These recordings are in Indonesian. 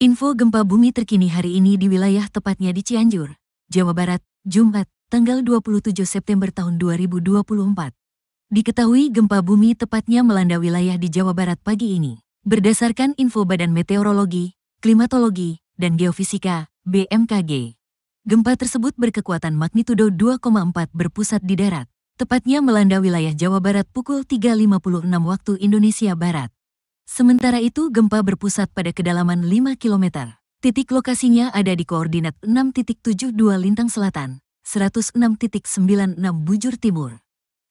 Info gempa bumi terkini hari ini di wilayah tepatnya di Cianjur, Jawa Barat, Jumat, tanggal 27 September tahun 2024. Diketahui gempa bumi tepatnya melanda wilayah di Jawa Barat pagi ini. Berdasarkan info Badan Meteorologi, Klimatologi, dan Geofisika, BMKG. Gempa tersebut berkekuatan magnitudo 2,4 berpusat di darat, tepatnya melanda wilayah Jawa Barat pukul 3.56 waktu Indonesia Barat. Sementara itu gempa berpusat pada kedalaman 5 km. Titik lokasinya ada di koordinat 6.72 lintang selatan, 106.96 bujur timur.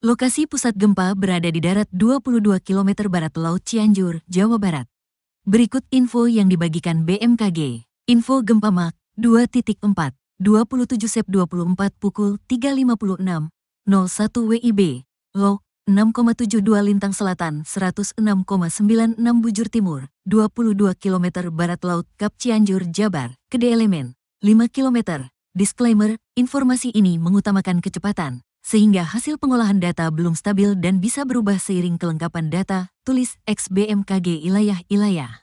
Lokasi pusat gempa berada di darat 22 km barat Laut Cianjur, Jawa Barat. Berikut info yang dibagikan BMKG. Info gempa Mak 2.4, 27 Sep 24 pukul 3.56, 01 WIB, Lok, 6,72 lintang selatan, 106,96 bujur timur, 22 km barat laut Kap Cianjur Jabar, Kede Elemen, 5 km. Disclaimer, informasi ini mengutamakan kecepatan, sehingga hasil pengolahan data belum stabil dan bisa berubah seiring kelengkapan data, tulis XBMKG Ilayah Ilayah.